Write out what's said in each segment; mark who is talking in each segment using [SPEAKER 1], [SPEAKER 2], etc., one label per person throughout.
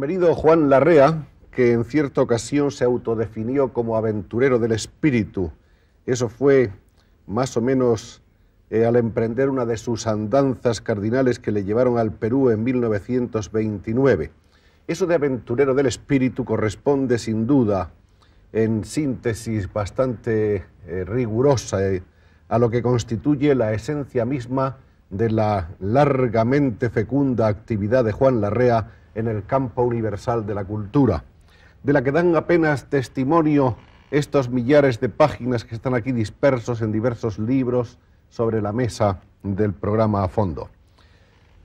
[SPEAKER 1] bienvenido Juan Larrea, que en cierta ocasión se autodefinió como aventurero del espíritu. Eso fue más o menos eh, al emprender una de sus andanzas cardinales que le llevaron al Perú en 1929. Eso de aventurero del espíritu corresponde sin duda, en síntesis bastante eh, rigurosa, eh, a lo que constituye la esencia misma de la largamente fecunda actividad de Juan Larrea en el campo universal de la cultura, de la que dan apenas testimonio estos millares de páginas que están aquí dispersos en diversos libros sobre la mesa del programa a fondo.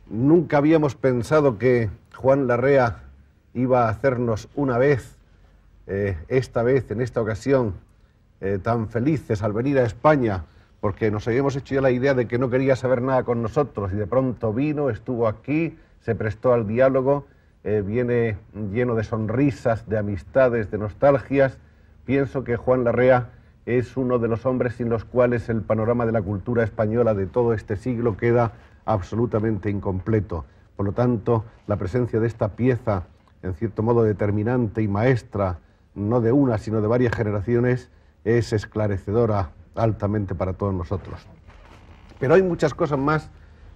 [SPEAKER 1] Nunca habíamos pensado que Juan Larrea iba a hacernos una vez, eh, esta vez, en esta ocasión, eh, tan felices al venir a España, porque nos habíamos hecho ya la idea de que no quería saber nada con nosotros y de pronto vino, estuvo aquí, se prestó al diálogo eh, viene lleno de sonrisas, de amistades, de nostalgias. Pienso que Juan Larrea es uno de los hombres sin los cuales el panorama de la cultura española de todo este siglo queda absolutamente incompleto. Por lo tanto, la presencia de esta pieza, en cierto modo determinante y maestra, no de una, sino de varias generaciones, es esclarecedora altamente para todos nosotros. Pero hay muchas cosas más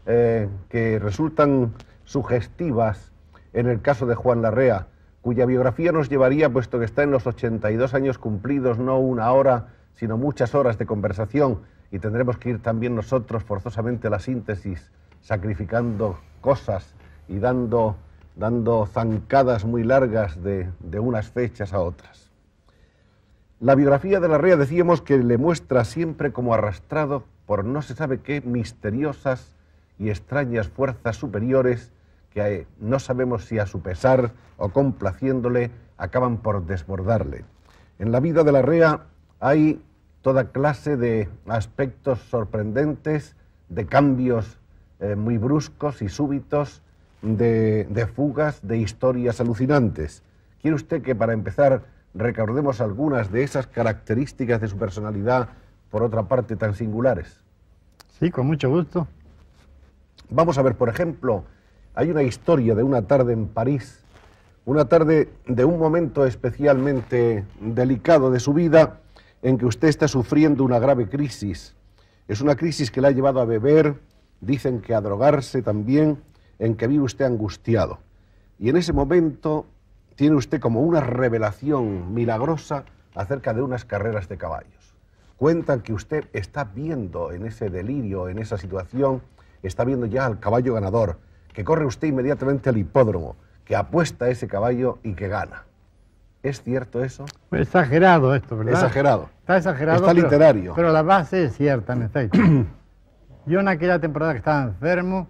[SPEAKER 1] eh, que resultan sugestivas en el caso de Juan Larrea, cuya biografía nos llevaría, puesto que está en los 82 años cumplidos, no una hora, sino muchas horas de conversación, y tendremos que ir también nosotros forzosamente a la síntesis, sacrificando cosas y dando, dando zancadas muy largas de, de unas fechas a otras. La biografía de Larrea decíamos que le muestra siempre como arrastrado por no se sabe qué misteriosas y extrañas fuerzas superiores que eh, no sabemos si a su pesar o complaciéndole acaban por desbordarle. En la vida de la REA hay toda clase de aspectos sorprendentes, de cambios eh, muy bruscos y súbitos, de, de fugas, de historias alucinantes. ¿Quiere usted que para empezar recordemos algunas de esas características de su personalidad, por otra parte, tan singulares? Sí, con mucho gusto. Vamos a ver, por ejemplo, hay una historia de una tarde en París, una tarde de un momento especialmente delicado de su vida en que usted está sufriendo una grave crisis. Es una crisis que le ha llevado a beber, dicen que a drogarse también, en que vive usted angustiado. Y en ese momento tiene usted como una revelación milagrosa acerca de unas carreras de caballos. Cuentan que usted está viendo en ese delirio, en esa situación, está viendo ya al caballo ganador, que corre usted inmediatamente al hipódromo, que apuesta a ese caballo y que gana. ¿Es cierto eso?
[SPEAKER 2] Exagerado esto, ¿verdad? Exagerado. Está
[SPEAKER 1] exagerado. Está literario. Pero,
[SPEAKER 2] la base es cierta, en efecto. Yo en aquella temporada que estaba enfermo,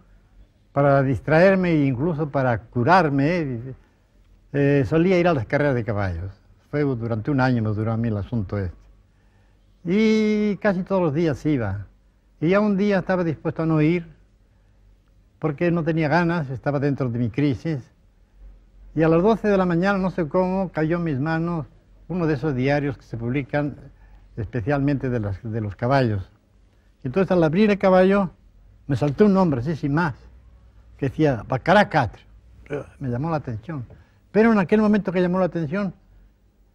[SPEAKER 2] para distraerme e incluso para curarme, eh, solía ir a las carreras de caballos. Fue durante un año, me duró a mí el asunto este. Y casi todos los días iba. Y ya un día estaba dispuesto a no ir porque no tenía ganas, estaba dentro de mi crisis. Y a las 12 de la mañana, no sé cómo, cayó en mis manos uno de esos diarios que se publican especialmente de, las, de los caballos. Y Entonces al abrir el caballo me saltó un nombre, sí, sin más, que decía Bacaracat. Me llamó la atención. Pero en aquel momento que llamó la atención,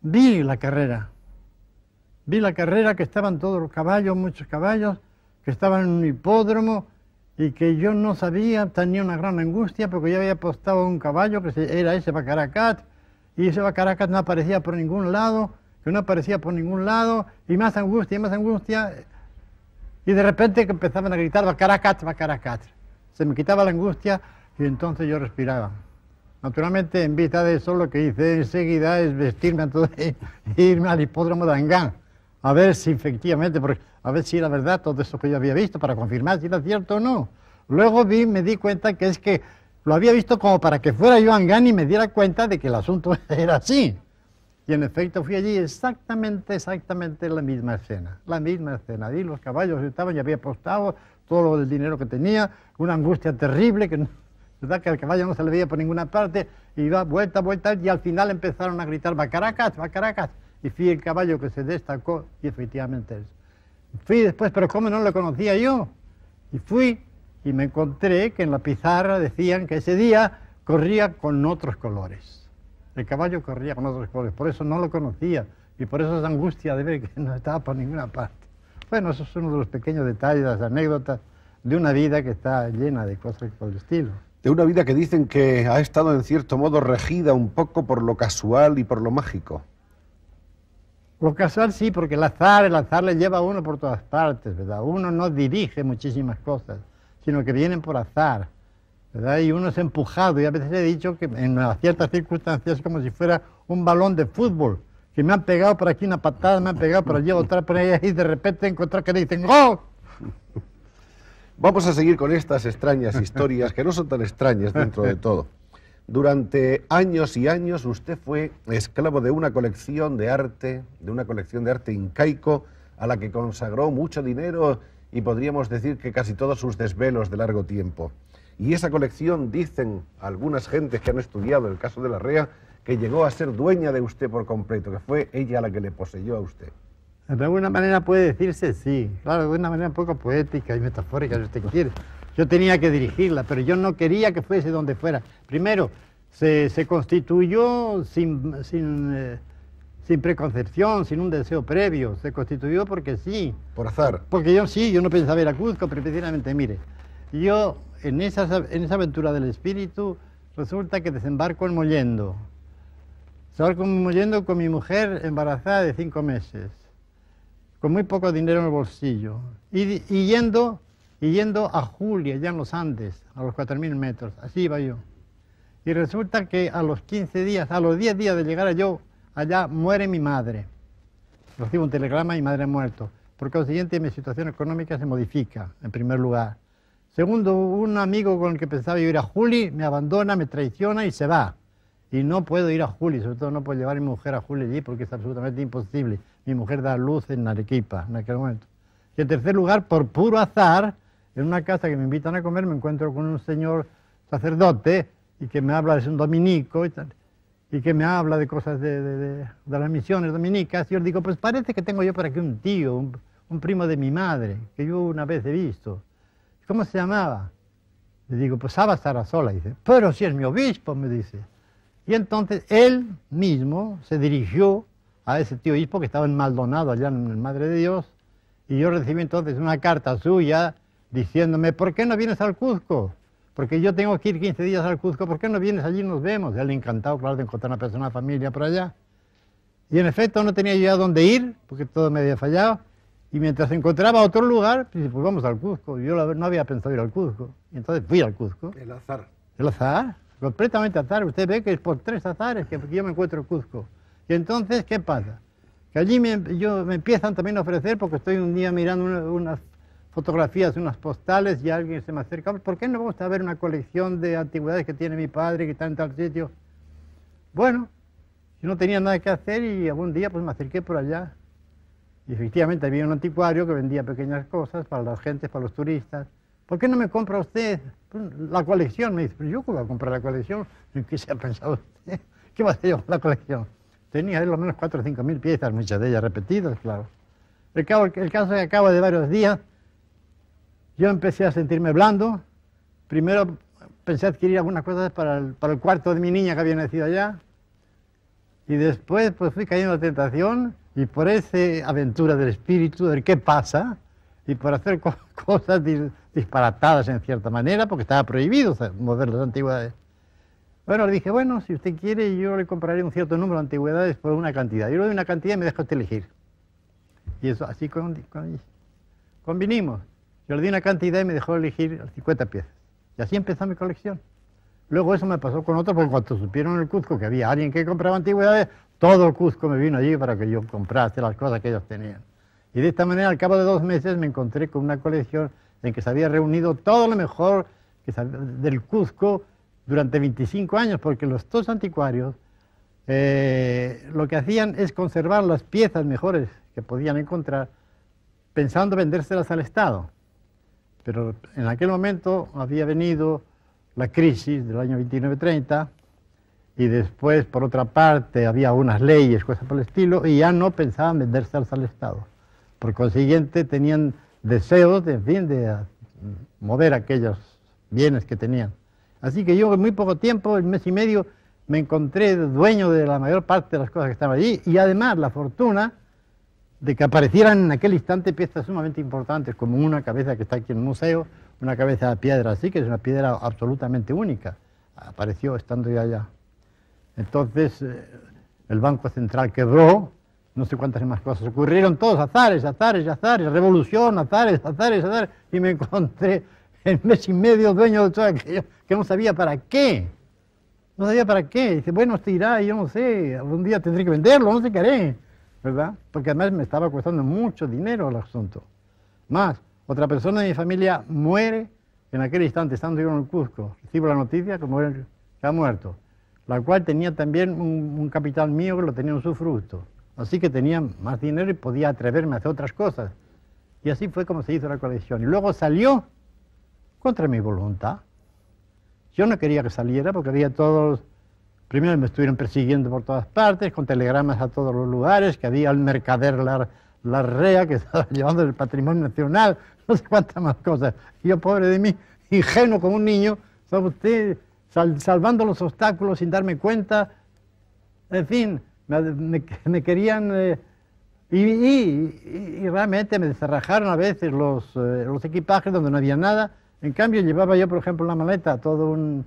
[SPEAKER 2] vi la carrera. Vi la carrera que estaban todos los caballos, muchos caballos, que estaban en un hipódromo, y que yo no sabía, tenía una gran angustia porque yo había apostado un caballo que era ese Bacaracat y ese Bacaracat no aparecía por ningún lado, que no aparecía por ningún lado y más angustia, y más angustia y de repente empezaban a gritar Bacaracat, Bacaracat. Se me quitaba la angustia y entonces yo respiraba. Naturalmente en vista de eso lo que hice enseguida es vestirme y irme al hipódromo de Angán a ver si efectivamente, porque, a ver si era verdad todo eso que yo había visto para confirmar si era cierto o no. Luego vi, me di cuenta que es que lo había visto como para que fuera yo Gani y me diera cuenta de que el asunto era así. Y en efecto fui allí exactamente, exactamente la misma escena, la misma escena. Allí los caballos estaban, ya había apostado todo el dinero que tenía, una angustia terrible, que, ¿verdad? que el caballo no se le veía por ninguna parte, iba vuelta, vuelta, y al final empezaron a gritar, Caracas, Bacaracas, Caracas, y fui el caballo que se destacó y efectivamente es. Fui después, pero ¿cómo no lo conocía yo? Y fui y me encontré que en la pizarra decían que ese día corría con otros colores. El caballo corría con otros colores, por eso no lo conocía y por eso es angustia de ver que no estaba por ninguna parte. Bueno, eso es uno de los pequeños detalles, las anécdotas de una vida que está llena de cosas por el estilo.
[SPEAKER 1] De una vida que dicen que ha estado en cierto modo regida un poco por lo casual y por lo mágico.
[SPEAKER 2] Lo casual sí, porque el azar, el azar le lleva a uno por todas partes, ¿verdad? Uno no dirige muchísimas cosas, sino que vienen por azar, ¿verdad? Y uno es empujado, y a veces he dicho que en ciertas circunstancias es como si fuera un balón de fútbol, que me han pegado por aquí una patada, me han pegado por allí otra, por allá, y de repente encontrar que dicen ¡Gol! ¡Oh!
[SPEAKER 1] Vamos a seguir con estas extrañas historias, que no son tan extrañas dentro de todo. Durante años y años usted fue esclavo de una colección de arte, de una colección de arte incaico, a la que consagró mucho dinero y podríamos decir que casi todos sus desvelos de largo tiempo. Y esa colección, dicen algunas gentes que han estudiado el caso de la REA, que llegó a ser dueña de usted por completo, que fue ella la que le poseyó a usted.
[SPEAKER 2] De alguna manera puede decirse sí, claro, de una manera un poco poética y metafórica, si usted quiere. Yo tenía que dirigirla, pero yo no quería que fuese donde fuera. Primero, se, constituyó eh, sin, preconcepción, sin un deseo previo. Se constituyó porque sí. Por azar. Porque yo sí, yo no pensaba ir a Cuzco, pero precisamente, mire, yo en, en esa aventura del espíritu resulta que desembarco en Mollendo. Desembarco en Mollendo con mi mujer embarazada de cinco meses, con muy poco dinero en el bolsillo. y, y yendo y yendo a Julia, allá en los Andes, a los 4.000 metros, así iba yo. Y resulta que a los 15 días, a los 10 días de llegar a yo, allá muere mi madre. Recibo un telegrama, mi madre ha muerto. Por consiguiente, mi situación económica se modifica, en primer lugar. Segundo, un amigo con el que pensaba yo ir a Juli me abandona, me traiciona y se va. Y no puedo ir a Juli, sobre todo no puedo llevar a mi mujer a Juli allí porque es absolutamente imposible. Mi mujer da luz en Arequipa en aquel momento. Y en tercer lugar, por puro azar, en una casa que me invitan a comer, me encuentro con un señor sacerdote y que me habla, de un dominico y tal, y que me habla de cosas de, las misiones dominicas. Y yo le digo, pues parece que tengo yo por aquí un tío, un, primo de mi madre, que yo una vez he visto. ¿Cómo se llamaba? Le digo, pues Saba Sarasola. dice, pero si es mi obispo, me dice. Y entonces él mismo se dirigió a ese tío obispo que estaba en Maldonado, allá en el Madre de Dios, y yo recibí entonces una carta suya diciéndome, ¿por qué no vienes al Cusco? Porque yo tengo que ir 15 días al Cusco, ¿por qué no vienes allí y nos vemos? Él encantado, claro, de encontrar una persona, familia por allá. Y en efecto no tenía yo a dónde ir, porque todo me había fallado. Y mientras encontraba otro lugar, pues vamos al Cusco. Yo no había pensado ir al Cusco, Y entonces fui al Cusco. El azar. El azar, completamente azar. Usted ve que es por tres azares que yo me encuentro en Cuzco. Y entonces, ¿qué pasa? Que allí me, yo, me empiezan también a ofrecer, porque estoy un día mirando una, unas fotografías, unas postales y alguien se me acerca, ¿por qué no vamos a ver una colección de antigüedades que tiene mi padre, que está en tal sitio? Bueno, yo no tenía nada que hacer y algún día pues me acerqué por allá. Y efectivamente había un anticuario que vendía pequeñas cosas para la gente, para los turistas. ¿Por qué no me compra usted pues, la colección? Me dice, yo cómo voy a comprar la colección. ¿Qué se ha pensado usted? ¿Qué va a hacer yo con la colección? Tenía ahí lo menos 4 o 5 mil piezas, muchas de ellas repetidas, claro. El, el caso acaba que de varios días yo empecé a sentirme blando. Primero pensé adquirir algunas cosas para el, cuarto de mi niña que había nacido allá. Y después pues fui cayendo en la tentación y por esa aventura del espíritu, del qué pasa, y por hacer cosas disparatadas en cierta manera, porque estaba prohibido mover las antigüedades. Bueno, le dije, bueno, si usted quiere, yo le compraré un cierto número de antigüedades por una cantidad. Yo le doy una cantidad y me deja usted elegir. Y eso así con, con, convinimos. Yo le di una cantidad y me dejó elegir 50 piezas. Y así empezó mi colección. Luego eso me pasó con otros, porque cuando supieron en el Cuzco que había alguien que compraba antigüedades, todo el Cuzco me vino allí para que yo comprase las cosas que ellos tenían. Y de esta manera, al cabo de dos meses, me encontré con una colección en que se había reunido todo lo mejor del Cuzco durante 25 años, porque los dos anticuarios eh, lo que hacían es conservar las piezas mejores que podían encontrar, pensando vendérselas al Estado. Pero en aquel momento había venido la crisis del año 29-30 y después, por otra parte, había unas leyes, cosas por el estilo, y ya no pensaban venderse al Estado. Por consiguiente, tenían deseos, en fin, de ah, mover aquellos bienes que tenían. Así que yo en muy poco tiempo, en mes y medio, me encontré dueño de la mayor parte de las cosas que estaban allí y además la fortuna de que aparecieran en aquel instante piezas sumamente importantes, como una cabeza que está aquí en el museo, una cabeza de piedra así, que es una piedra absolutamente única. Apareció estando ya allá. Entonces, eh, el Banco Central quebró, no sé cuántas más cosas ocurrieron, todos azares, azares, azares, revolución, azares, azares, azares, y me encontré en mes y medio dueño de todo aquello, que no sabía para qué. No sabía para qué. Dice, bueno, este irá, yo no sé, algún día tendré que venderlo, no sé qué haré. ¿verdad? Porque además me estaba costando mucho dinero el asunto. Más, otra persona de mi familia muere en aquel instante, estando yo en el Cusco. Recibo la noticia que, él ha muerto, la cual tenía también un, capital mío que lo tenía en su fruto. Así que tenía más dinero y podía atreverme a hacer otras cosas. Y así fue como se hizo la colección. Y luego salió contra mi voluntad. Yo no quería que saliera porque había todos Primero me estuvieron persiguiendo por todas partes, con telegramas a todos los lugares, que había el mercader Larrea que estaba llevando el patrimonio nacional, no sé cuántas más cosas. yo, pobre de mí, ingenuo como un niño, usted, salvando los obstáculos sin darme cuenta. En fin, me, querían... Eh, y, realmente me desarrajaron a veces los, eh, los equipajes donde no había nada. En cambio, llevaba yo, por ejemplo, la maleta todo un,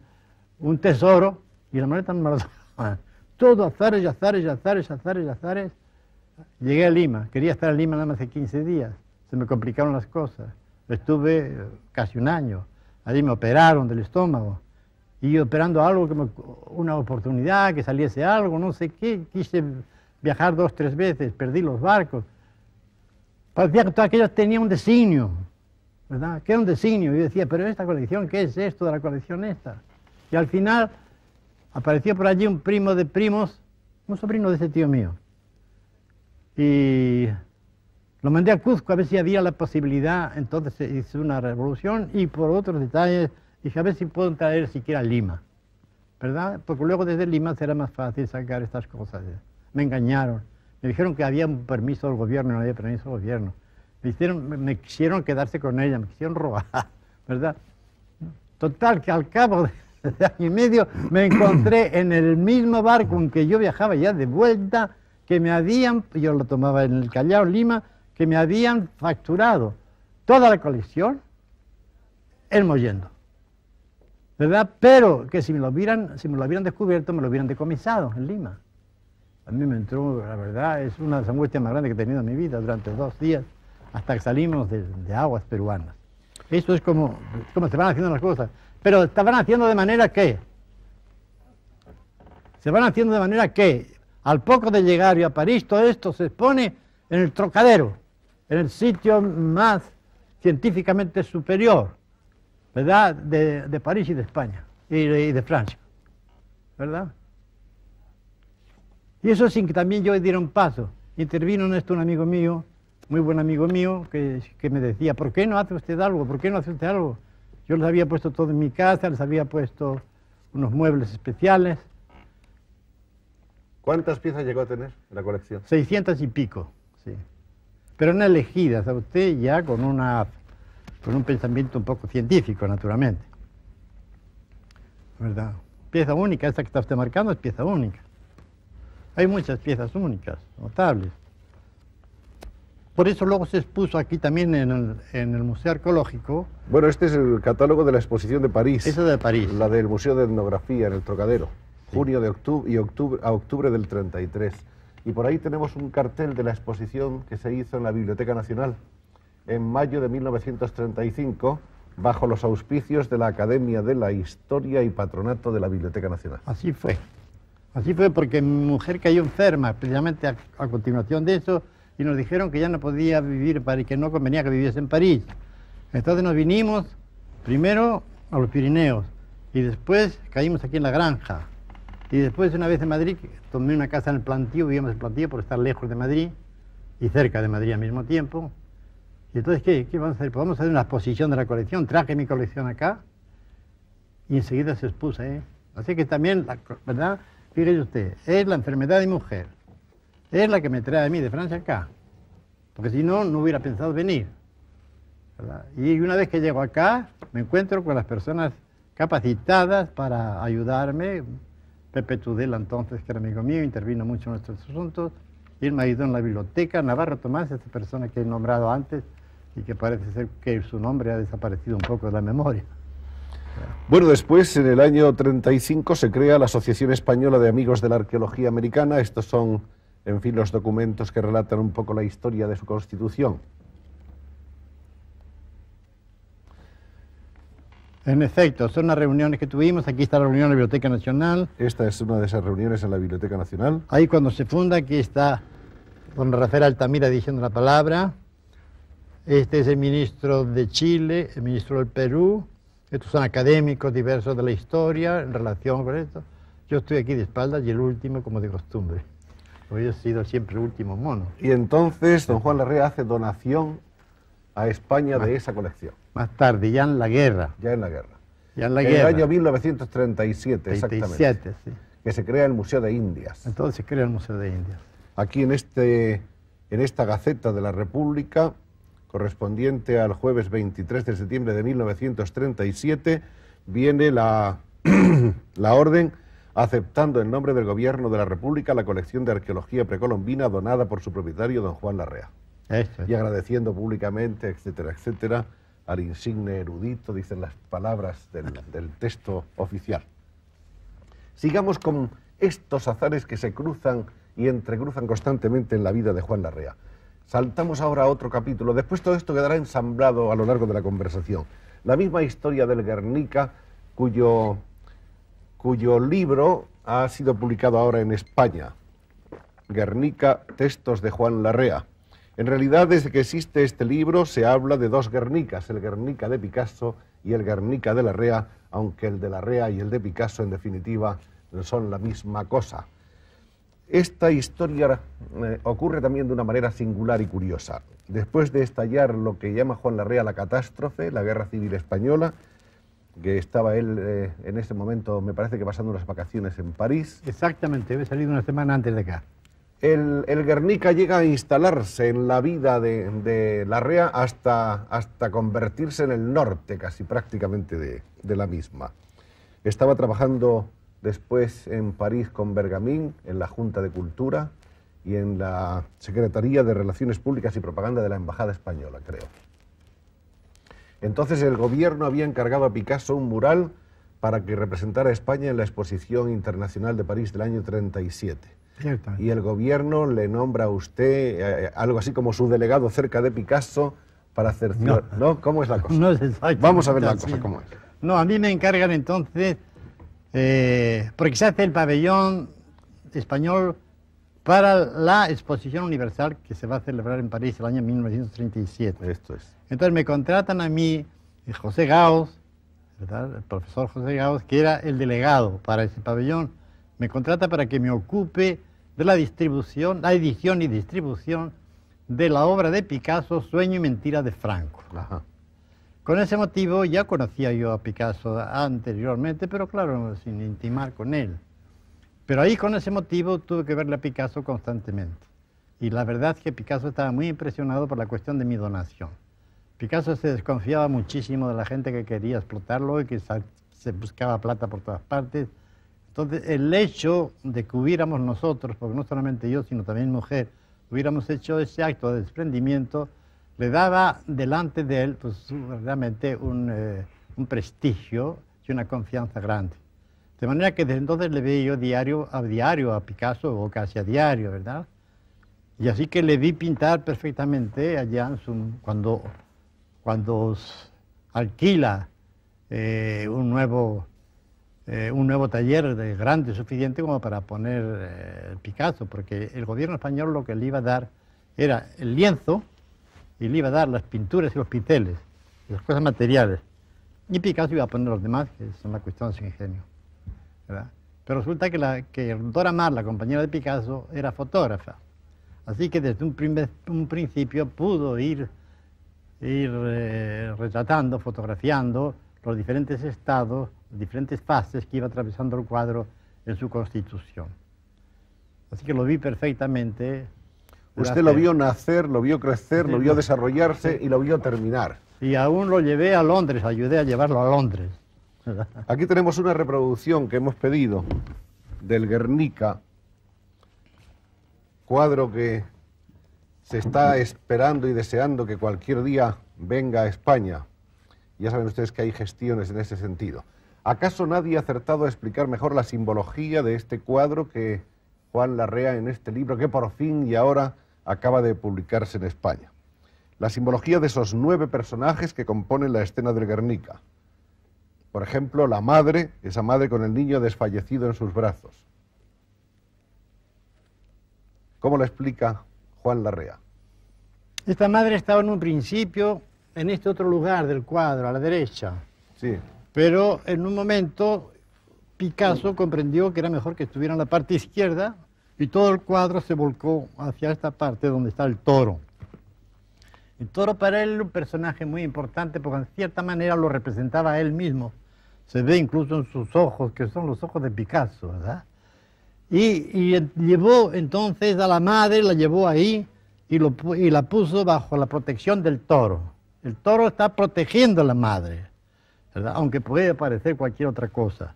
[SPEAKER 2] un tesoro y la maleta me la Todo azares, azares, azares, azares, azares. Llegué a Lima, quería estar en Lima nada más de 15 días. Se me complicaron las cosas. Estuve eh, casi un año. Allí me operaron del estómago. Y operando algo, que una oportunidad, que saliese algo, no sé qué. Quise viajar dos, tres veces, perdí los barcos. Parecía que todo aquello tenía un designio, ¿verdad? Que era un designio. Yo decía, pero esta colección, ¿qué es esto de la colección esta? Y al final apareció por allí un primo de primos, un sobrino de ese tío mío. Y lo mandé a Cuzco a ver si había la posibilidad, entonces se hizo una revolución y por otros detalles dije a ver si puedo traer siquiera a Lima, ¿verdad? Porque luego desde Lima será más fácil sacar estas cosas. Me engañaron, me dijeron que había un permiso del gobierno, no había permiso del gobierno. Me, hicieron, me quisieron quedarse con ella, me quisieron robar, ¿verdad? Total, que al cabo de año y medio, me encontré en el mismo barco en que yo viajaba ya de vuelta, que me habían, yo lo tomaba en el Callao, Lima, que me habían facturado toda la colección en Mollendo. ¿Verdad? Pero que si me lo hubieran, si me lo hubieran descubierto, me lo hubieran decomisado en Lima. A mí me entró, la verdad, es una de las angustias más grandes que he tenido en mi vida durante dos días, hasta que salimos de, aguas peruanas. Eso es como, como se van haciendo las cosas pero estaban haciendo de manera que, se van haciendo de manera que, al poco de llegar yo a París, todo esto se expone en el trocadero, en el sitio más científicamente superior, ¿verdad?, de, París y de España, y, de Francia, ¿verdad? Y eso sin que también yo diera un paso. Intervino en esto un amigo mío, muy buen amigo mío, que, que, me decía, ¿por qué no hace usted algo? ¿Por qué no hace usted algo? Yo les había puesto todo en mi casa, les había puesto unos muebles especiales.
[SPEAKER 1] ¿Cuántas piezas llegó a tener la colección?
[SPEAKER 2] 600 y pico, sí. Pero no elegidas a usted ya con, una, un pensamiento un poco científico, naturalmente. ¿Verdad? Pieza única, esta que está usted marcando es pieza única. Hay muchas piezas únicas, notables.
[SPEAKER 1] Por eso luego se
[SPEAKER 2] expuso aquí también en el, en el, Museo Arqueológico.
[SPEAKER 1] Bueno, este es el catálogo de la exposición de París. Esa de París. La del Museo de Etnografía en el Trocadero, junio de octubre y octubre, a octubre del 33. Y por ahí tenemos un cartel de la exposición que se hizo en la Biblioteca Nacional en mayo de 1935 bajo los auspicios de la Academia de la Historia y Patronato de la Biblioteca Nacional.
[SPEAKER 2] Así fue. Así fue porque mi mujer cayó enferma, precisamente a continuación de eso y nos dijeron que ya no podía vivir París, que no convenía que viviese en París. Entonces nos vinimos primero a los Pirineos y después caímos aquí en la granja. Y después una vez en Madrid tomé una casa en el plantío, vivíamos en el plantío por estar lejos de Madrid y cerca de Madrid al mismo tiempo. Y entonces, ¿qué, qué vamos a hacer? Pues vamos a hacer una exposición de la colección. Traje mi colección acá y enseguida se expuso. ¿eh? Así que también, la, ¿verdad? Fíjese usted, es la enfermedad de mujer es la que me trae a mí de Francia acá, porque si no, no hubiera pensado venir. Y una vez que llego acá, me encuentro con las personas capacitadas para ayudarme. Pepe Tudela, entonces, que era amigo mío, intervino mucho en nuestros asuntos. Él me ayudó en la biblioteca. Navarro Tomás, esta persona que he nombrado antes y que parece ser que su nombre ha desaparecido un poco de la
[SPEAKER 1] memoria. Bueno, después, en el año 35, se crea la Asociación Española de Amigos de la Arqueología Americana. Estos son en fin, los documentos que relatan un poco la historia de su constitución.
[SPEAKER 2] En efecto, son las reuniones que tuvimos. Aquí está la reunión en la Biblioteca Nacional. Esta es una de esas reuniones en la Biblioteca Nacional. Ahí cuando se funda, aquí está don Rafael Altamira diciendo la palabra. Este es el ministro de Chile, el ministro del Perú. Estos son académicos diversos de la historia en relación con esto. Yo estoy aquí de espaldas y el último, como de costumbre. Pues yo he sido siempre último mono. Y entonces don Juan
[SPEAKER 1] Larrea hace donación a España de esa colección.
[SPEAKER 2] Más tarde, ya en la guerra.
[SPEAKER 1] Ya en la guerra. Ya en la en guerra. el año 1937, 37, Sí. Que se crea el Museo de Indias. Entonces se crea el Museo de Indias. Aquí en, este, en esta Gaceta de la República, correspondiente al jueves 23 de septiembre de 1937, viene la, la orden aceptando en nombre del Gobierno de la República la colección de arqueología precolombina donada por su propietario, don Juan Larrea. Y agradeciendo públicamente, etcétera, etcétera, al insigne erudito, dicen las palabras del, del texto oficial. Sigamos con estos azares que se cruzan y entrecruzan constantemente en la vida de Juan Larrea. Saltamos ahora a otro capítulo. Después todo esto quedará ensamblado a lo largo de la conversación. La misma historia del Guernica, cuyo cuyo libro ha sido publicado ahora en España, Guernica, textos de Juan Larrea. En realidad, desde que existe este libro, se habla de dos Guernicas, el Guernica de Picasso y el Guernica de Larrea, aunque el de Larrea y el de Picasso, en definitiva, son la misma cosa. Esta historia eh, ocurre también de una manera singular y curiosa. Después de estallar lo que llama Juan Larrea la catástrofe, la Guerra Civil Española, que estaba él eh, en ese momento, me parece que pasando unas vacaciones en París. Exactamente, había salido una semana antes de acá. El, el Guernica llega a instalarse en la vida de, de Larrea hasta, hasta convertirse en el norte casi prácticamente de, de la misma. Estaba trabajando después en París con Bergamín, en la Junta de Cultura y en la Secretaría de Relaciones Públicas y Propaganda de la Embajada Española, creo. Entonces el gobierno había encargado a Picasso un mural para que representara a España en la Exposición Internacional de París del año 37. Y el gobierno le nombra a usted eh, eh, algo así como su delegado cerca de Picasso para hacer... No. ¿Cómo es la cosa? No
[SPEAKER 2] Vamos a ver la cosa cómo es. No, a mí me encargan entonces, eh, porque se hace el pabellón español para la exposición universal que se va a celebrar en París el año 1937. Esto es. Entonces me contratan a mí eh, José Gaos, ¿verdad? el profesor José Gaos, que era el delegado para ese pabellón, me contrata para que me ocupe de la distribución, la edición y distribución de la obra de Picasso, Sueño y Mentira de Franco. Con ese motivo ya conocía yo a Picasso anteriormente, pero claro, sin intimar con él. Pero ahí con ese motivo tuve que verle a Picasso constantemente. Y la verdad es que Picasso estaba muy impresionado por la cuestión de mi donación. Picasso se desconfiaba muchísimo de la gente que quería explotarlo y que se buscaba plata por todas partes. Entonces, el hecho de que hubiéramos nosotros, porque no solamente yo, sino también mujer, hubiéramos hecho ese acto de desprendimiento, le daba delante de él pues, realmente un eh, prestigio y una confianza grande. De manera que desde entonces le veía yo diario a diario a Picasso, o casi a diario, ¿verdad? Y así que le vi pintar perfectamente allá en cuando, cuando alquila eh, un, nuevo, eh, un nuevo taller de grande, suficiente como para poner eh, Picasso, porque el gobierno español lo que le iba a dar era el lienzo y le iba a dar las pinturas y los pinceles, las cosas materiales. Y Picasso iba a poner los demás, que es una cuestión sin ingenio. Pero resulta que, la, que Dora mar la compañera de Picasso, era fotógrafa. Así que desde un, principio pudo ir, ir eh, retratando, fotografiando los diferentes estados, las diferentes fases que iba atravesando el cuadro en su constitución. Así que lo vi perfectamente.
[SPEAKER 1] Usted lo vio nacer, lo vio crecer, lo vio desarrollarse y lo vio terminar.
[SPEAKER 2] Y aún lo llevé a Londres, ayudé a llevarlo
[SPEAKER 1] a Londres. Aquí tenemos una reproducción que hemos pedido del Guernica, cuadro que se está esperando y deseando que cualquier día venga a España. Ya saben ustedes que hay gestiones en ese sentido. ¿Acaso nadie ha acertado a explicar mejor la simbología de este cuadro que Juan Larrea en este libro que por fin y ahora acaba de publicarse en España? La simbología de esos nueve personajes que componen la escena del Guernica. Por ejemplo, la madre, esa madre con el niño desfallecido en sus brazos. ¿Cómo lo explica Juan Larrea?
[SPEAKER 2] Esta madre estaba en un principio en este otro lugar del cuadro, a la derecha. Sí. Pero en un momento Picasso comprendió que era mejor que estuviera en la parte izquierda y todo el cuadro se volcó hacia esta parte donde está el toro. El toro para él era un personaje muy importante porque en cierta manera lo representaba él mismo se ve incluso en sus ojos, que son los ojos de Picasso, ¿verdad? Y, llevó entonces a la madre, la llevó ahí y, la puso bajo la protección del toro. El toro está protegiendo a la madre, aunque puede parecer cualquier otra cosa.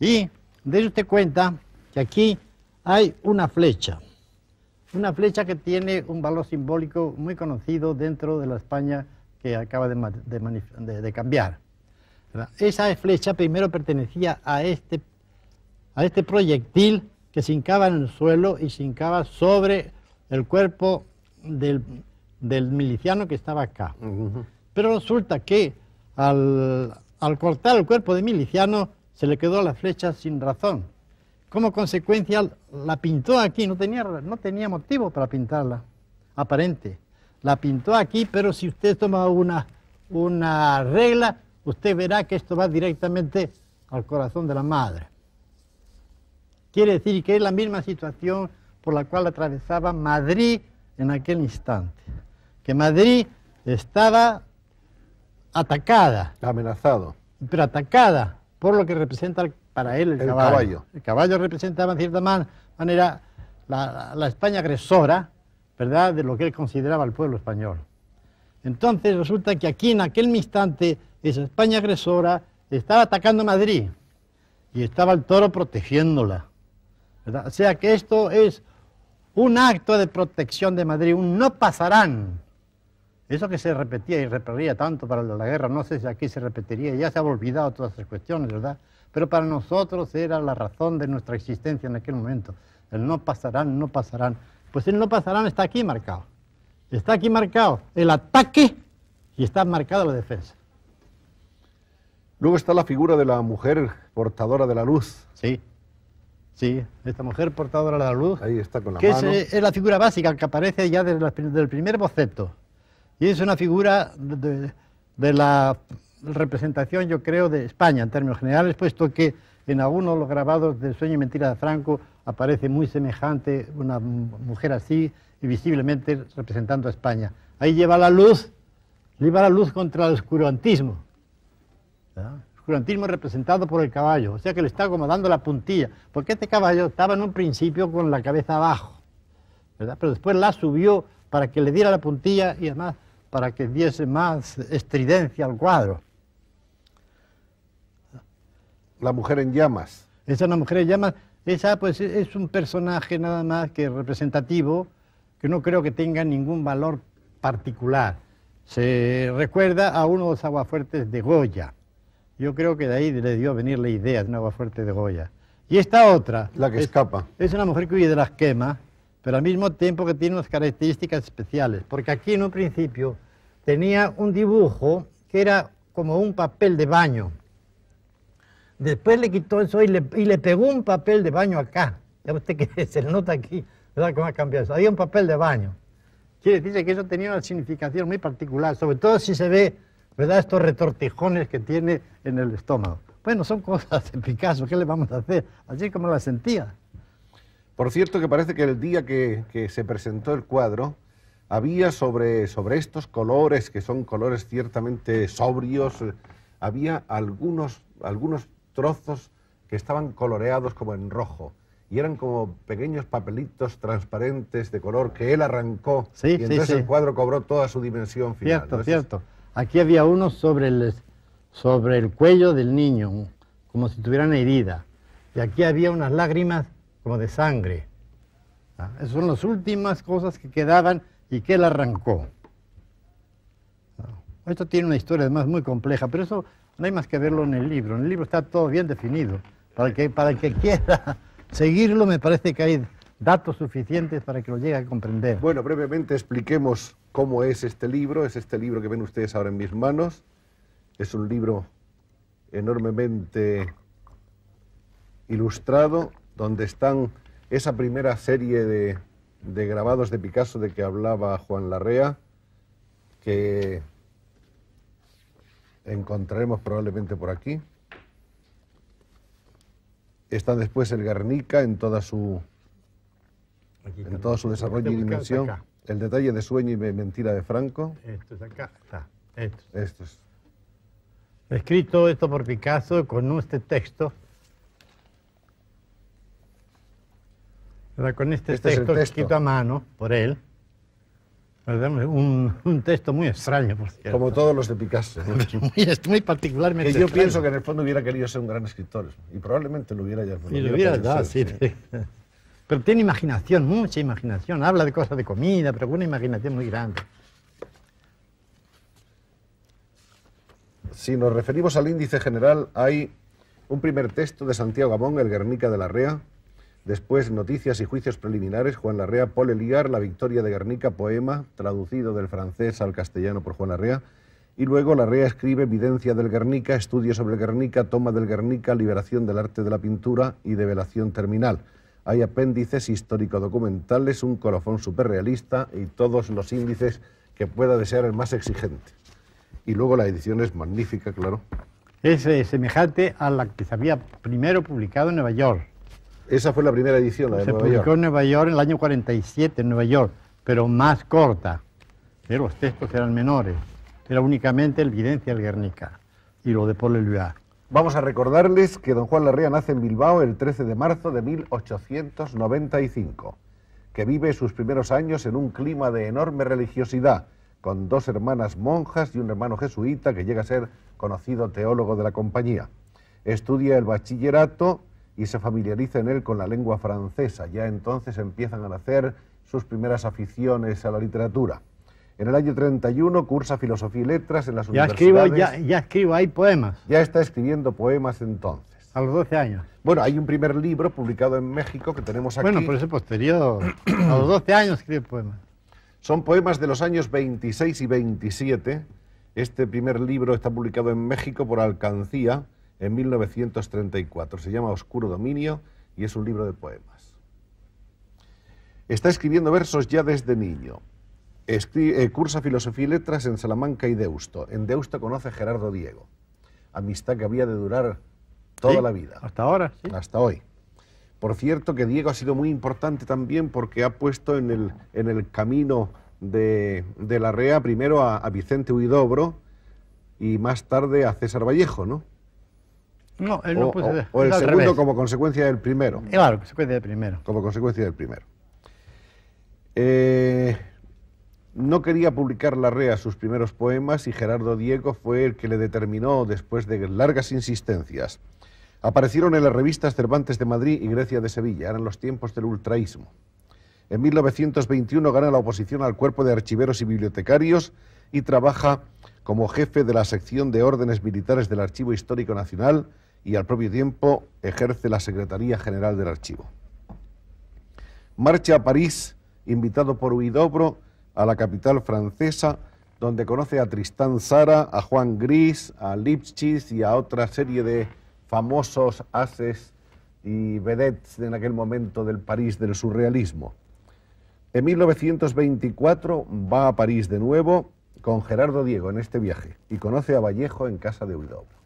[SPEAKER 2] Y de usted cuenta que aquí hay una flecha, una flecha que tiene un valor simbólico muy conocido dentro de la España que acaba de cambiar. Esa flecha primero pertenecía a este, a este proyectil que se hincaba en el suelo y se hincaba sobre el cuerpo del, miliciano que estaba acá. Pero resulta que al, cortar el cuerpo del miliciano se le quedó la flecha sin razón. Como consecuencia la pintó aquí, no tenía, no tenía motivo para pintarla, aparente. La pintó aquí, pero si usted toma una, una regla, usted verá que esto va directamente al corazón de la madre. Quiere decir que es la misma situación por la cual atravesaba Madrid en aquel instante, que Madrid estaba atacada. Amenazado. Pero atacada por lo que representa para él el, caballo. El caballo representaba en cierta manera la, la España agresora, ¿verdad?, de lo que él consideraba el pueblo español. Entonces resulta que aquí en aquel instante esa España agresora estaba atacando Madrid y estaba el toro protegiéndola. O sea que esto es un acto de protección de Madrid, un no pasarán. Eso que se repetía y repetía tanto para la guerra, no sé si aquí se repetiría, ya se ha olvidado todas esas cuestiones, ¿verdad? Pero para nosotros era la razón de nuestra existencia en aquel momento. El no pasarán, no pasarán. Pues el no pasarán está aquí marcado. Está aquí marcado el ataque y está marcada la defensa.
[SPEAKER 1] Luego está la figura de la mujer portadora de la luz. Sí, sí, esta mujer portadora de la luz. Ahí está con la mano. Eh,
[SPEAKER 2] es, la figura básica que aparece ya desde, primer boceto. Y es una figura de, de, la representación, yo creo, de España en términos generales, puesto que en algunos de los grabados del Sueño y Mentira de Franco aparece muy semejante una mujer así y visiblemente representando a España. Ahí lleva la luz, lleva la luz contra el oscurantismo. ¿verdad? Oscurantismo representado por el caballo, o sea que le está como dando la puntilla, porque este caballo estaba en un principio con la cabeza abajo, ¿verdad? pero después la subió para que le diera la puntilla y además para que diese más estridencia al cuadro. La mujer en llamas. Esa es una mujer en llamas esa ah, pues es un personaje nada más que representativo, que no creo que tenga ningún valor particular. Se recuerda a uno de los aguafuertes de Goya. Yo creo que de ahí le dio a venir la idea de un aguafuerte de Goya. Y esta otra... La que escapa. Es una mujer que huye de las quemas, pero al mismo tiempo que tiene unas características especiales, porque aquí en un principio tenía un dibujo que era como un papel de baño, Después le quitó eso y le, y le pegó un papel de baño acá. Ya usted que se nota aquí, ¿verdad? Cómo ha cambiado eso. Había un papel de baño. Quiere decir que eso tenía una significación muy particular, sobre todo si se ve, ¿verdad? Estos retortijones que tiene
[SPEAKER 1] en el estómago. Bueno, son cosas de
[SPEAKER 2] Picasso, ¿qué le vamos a hacer? Así como la sentía.
[SPEAKER 1] Por cierto, que parece que el día que, que se presentó el cuadro, había sobre, sobre estos colores, que son colores ciertamente sobrios, eh, había algunos, algunos trozos que estaban coloreados como en rojo y eran como pequeños papelitos transparentes de color que él arrancó y entonces el cuadro cobró toda su dimensión final. Cierto, cierto.
[SPEAKER 2] Aquí había uno sobre el, sobre el cuello del niño, como si tuviera una herida. Y aquí había unas lágrimas como de sangre. Ah, esas son las últimas cosas que quedaban y que él arrancó. Ah, esto tiene una historia además muy compleja, pero eso no hay más que verlo en el libro. En el libro está todo bien definido. Para el que, para que quiera seguirlo, me parece que hay datos suficientes para que lo llegue a comprender.
[SPEAKER 1] Bueno, brevemente expliquemos cómo es este libro. Es este libro que ven ustedes ahora en mis manos. Es un libro enormemente ilustrado, donde están esa primera serie de grabados de Picasso de que hablaba Juan Larrea, que encontraremos probablemente por aquí. Está después el Guernica en toda su, en todo su desarrollo y este dimensión. Este el detalle de sueño y mentira de Franco. Esto es acá, está. Esto. Escrito
[SPEAKER 2] esto por Picasso con este texto. Con este, este texto escrito a mano por él. Un, texto muy extraño, por cierto. Como todos los de Picasso. muy, muy, particularmente. Que yo pienso que
[SPEAKER 1] en el fondo hubiera querido ser un gran escritor. Y probablemente lo hubiera ya.
[SPEAKER 2] Pero tiene imaginación, mucha imaginación. Habla de cosas de comida, pero con una imaginación muy grande.
[SPEAKER 1] Si nos referimos al índice general, hay un primer texto de Santiago Gamón, El Guernica de la Rea, Después, noticias y juicios preliminares, Juan Larrea, Pole Eliar, La victoria de Guernica, poema, traducido del francés al castellano por Juan Larrea. Y luego Larrea escribe Evidencia del Guernica, Estudio sobre Guernica, Toma del Guernica, Liberación del arte de la pintura y Develación terminal. Hay apéndices histórico-documentales, un colofón superrealista y todos los índices que pueda desear el más exigente. Y luego la edición es magnífica, claro. Es eh, semejante a la que se había primero publicado en Nueva York esa fue la primera edición, la de Se publicó
[SPEAKER 2] en Nueva York en el año 47, en Nueva York, pero más corta. pero Los textos eran menores. Era únicamente el Videncia del Guernica y lo de Paul
[SPEAKER 1] Vamos a recordarles que don Juan Larrea nace en Bilbao el 13 de marzo de 1895, que vive sus primeros años en un clima de enorme religiosidad, con dos hermanas monjas y un hermano jesuita que llega a ser conocido teólogo de la compañía. Estudia el bachillerato y se familiariza en él con la lengua francesa. Ya entonces empiezan a nacer sus primeras aficiones a la literatura. En el año 31 cursa Filosofía y Letras en las ya universidades. Escribo, ya, ya escribo Hay poemas. Ya está escribiendo poemas entonces. A los 12 años. Bueno, hay un primer libro publicado en México que tenemos aquí. Bueno, pero ese posterior. a los 12 años escribe poemas. Son poemas de los años 26 y 27. Este primer libro está publicado en México por Alcancía en 1934. Se llama Oscuro Dominio y es un libro de poemas. Está escribiendo versos ya desde niño. Eh, cursa Filosofía y Letras en Salamanca y Deusto. En Deusto conoce a Gerardo Diego. Amistad que había de durar toda la vida. Hasta ahora, sí. Hasta hoy. Por cierto que Diego ha sido muy importante también porque ha puesto en el, camino de, la REA primero a, a Vicente Huidobro y más tarde a César Vallejo, ¿no?
[SPEAKER 2] No, él no puede O, el segundo como
[SPEAKER 1] consecuencia del primero. claro, consecuencia del primero. Como consecuencia del primero. Eh, no quería publicar la rea sus primeros poemas y Gerardo Diego fue el que le determinó después de largas insistencias. Aparecieron en las revistas Cervantes de Madrid y Grecia de Sevilla. Eran los tiempos del ultraísmo. En 1921 gana la oposición al cuerpo de archiveros y bibliotecarios y trabaja como jefe de la sección de órdenes militares del Archivo Histórico Nacional y al propio tiempo ejerce la Secretaría General del Archivo. Marcha a París, invitado por Huidobro a la capital francesa, donde conoce a Tristán Sara, a Juan Gris, a Lipschitz y a otra serie de famosos ases y vedettes en aquel momento del París del surrealismo. En 1924 va a París de nuevo con Gerardo Diego en este viaje y conoce a Vallejo en casa de Huidobro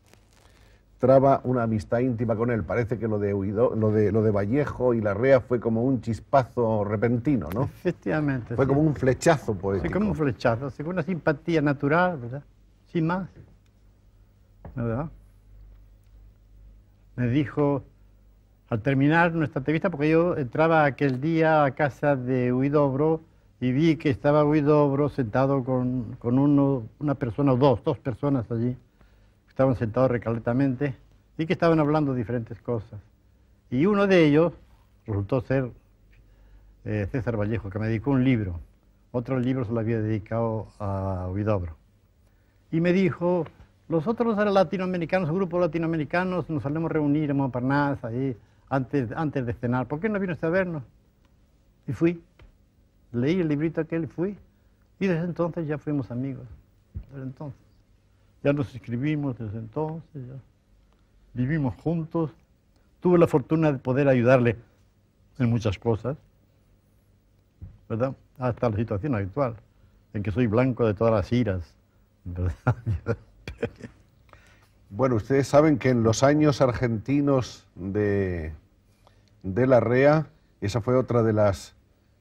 [SPEAKER 1] entraba una amistad íntima con él. Parece que lo de, lo de, lo de Vallejo y Larrea fue como un chispazo repentino, ¿no?
[SPEAKER 2] Efectivamente. Fue como un
[SPEAKER 1] flechazo poético. Sí, como un
[SPEAKER 2] flechazo, según una simpatía natural, ¿verdad? Sin más. ¿Verdad? Me dijo, al terminar nuestra entrevista, porque yo entraba aquel día a casa de Huidobro y vi que estaba Huidobro sentado con, con uno, una persona o dos, dos personas allí estaban sentados recaletamente y que estaban hablando diferentes cosas. Y uno de ellos resultó ser eh, César Vallejo, que me dedicó un libro. Otro libro se lo había dedicado a Ovidobro. Y me dijo, los otros latinoamericanos, grupo latinoamericanos, nos solemos reunir en Montparnasse, ahí, antes, antes de cenar. ¿Por qué no vino a vernos? Y fui. Leí el librito aquel y fui. Y desde entonces ya fuimos amigos. Desde entonces. Ya nos escribimos desde entonces, vivimos juntos. Tuve la fortuna de poder ayudarle en muchas cosas, ¿verdad? Hasta la situación actual, en que soy blanco de todas las iras, ¿verdad?
[SPEAKER 1] Bueno, ustedes saben que en los años argentinos de, de la REA, esa fue otra de las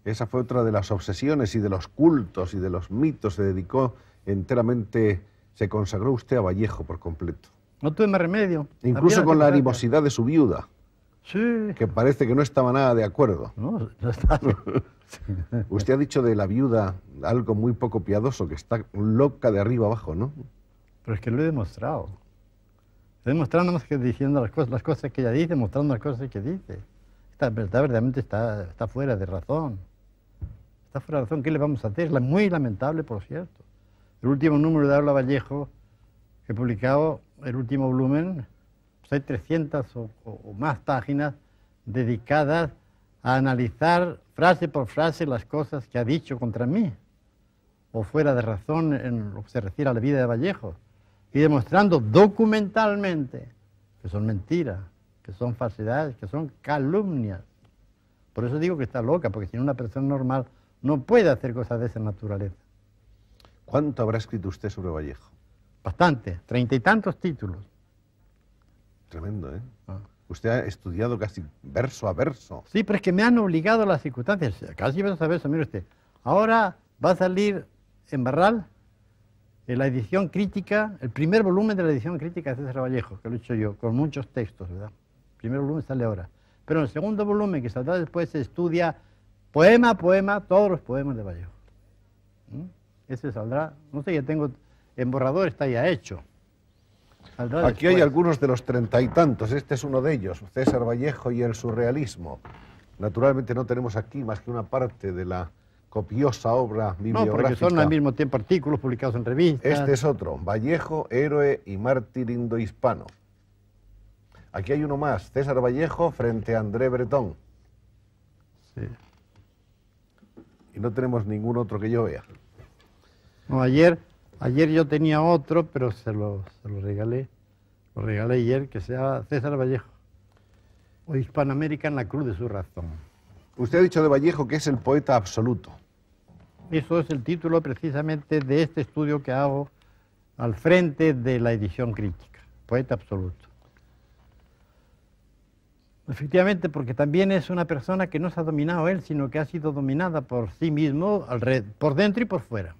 [SPEAKER 1] esa fue otra de las obsesiones y de los cultos y de los mitos. Se dedicó enteramente se consagró usted a Vallejo por completo.
[SPEAKER 2] No tuve más remedio.
[SPEAKER 1] Incluso con la animosidad de su viuda. Sí. Que parece que no estaba nada de acuerdo. No, no estaba. usted ha dicho de la viuda algo muy poco piadoso, que está loca de arriba abajo, ¿no? Pero es que lo he demostrado. Lo
[SPEAKER 2] he demostrado nada más que diciendo las cosas, las cosas que ella dice, mostrando las cosas que dice. Está, está verdaderamente está, está fuera de razón. Está fuera de razón. ¿Qué le vamos a hacer? Es muy lamentable, por cierto. El último número de Habla Vallejo que he publicado, el último volumen, pues hay 300 o, o más páginas dedicadas a analizar frase por frase las cosas que ha dicho contra mí o fuera de razón en lo que se refiere a la vida de Vallejo, y demostrando documentalmente que son mentiras, que son falsedades, que son calumnias. Por eso digo que está loca, porque si una persona normal no puede hacer cosas de esa naturaleza.
[SPEAKER 1] ¿Cuánto habrá escrito usted sobre Vallejo? Bastante, treinta y tantos títulos. Tremendo, ¿eh? Ah. Usted ha estudiado casi verso a verso. Sí, pero es que me
[SPEAKER 2] han obligado las circunstancias, casi verso a verso, mire usted. Ahora va a salir en Barral la edición crítica, el primer volumen de la edición crítica de César Vallejo, que lo he hecho yo, con muchos textos, ¿verdad? El primer volumen sale ahora. Pero en el segundo volumen, que saldrá después, se estudia poema a poema todos los poemas de Vallejo. ¿Mm? Ese saldrá, no sé, ya tengo, en borrador está ya hecho.
[SPEAKER 1] Aquí hay algunos de los treinta y tantos, este es uno de ellos, César Vallejo y el surrealismo. Naturalmente no tenemos aquí más que una parte de la copiosa obra bibliográfica. No, porque son al mismo tiempo artículos publicados en revistas. Este es otro, Vallejo, héroe y mártir indohispano. Aquí hay uno más, César Vallejo frente a André Bretón. Sí. Y no tenemos ningún otro que yo vea.
[SPEAKER 2] No, ayer, ayer yo tenía otro, pero se lo, regalé. Lo regalé ayer, que sea César Vallejo. O Hispanoamérica en la cruz de su razón.
[SPEAKER 1] Usted ha dicho de Vallejo que es el poeta absoluto.
[SPEAKER 2] Eso es el título precisamente de este estudio que hago al frente de la edición crítica, poeta absoluto. Efectivamente, porque también es una persona que no se ha dominado él, sino que ha sido dominada por sí mismo, por dentro y por fuera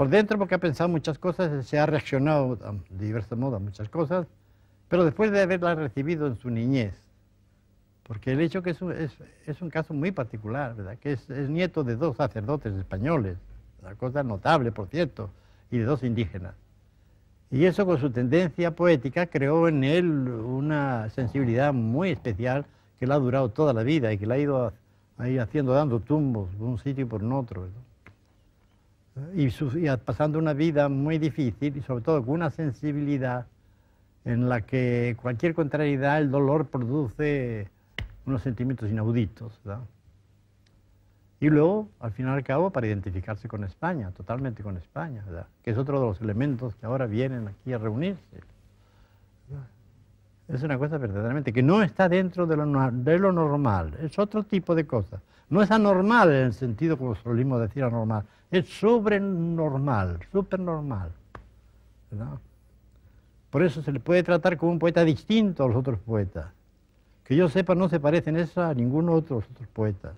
[SPEAKER 2] por dentro porque ha pensado muchas cosas, se ha reaccionado de diversos modos a muchas cosas, pero después de haberla recibido en su niñez, porque el hecho que es un, es, un caso muy particular, ¿verdad? que es, nieto de dos sacerdotes españoles, una cosa notable, por cierto, y de dos indígenas. Y eso con su tendencia poética creó en él una sensibilidad muy especial que le ha durado toda la vida y que le ha ido haciendo, dando tumbos por un sitio y por un otro y, pasando una vida muy difícil y sobre todo con una sensibilidad en la que cualquier contrariedad, el dolor produce unos sentimientos inauditos. Y luego, al final y al cabo, para identificarse con España, totalmente con España, ¿verdad? que es otro de los elementos que ahora vienen aquí a reunirse. Es una cosa verdaderamente que no está dentro de lo, de lo normal, es otro tipo de cosas. No es anormal en el sentido como solimos decir anormal, es sobrenormal, supernormal. ¿verdad? Por eso se le puede tratar como un poeta distinto a los otros poetas. Que yo sepa, no se parecen eso a ninguno otro de los otros poetas.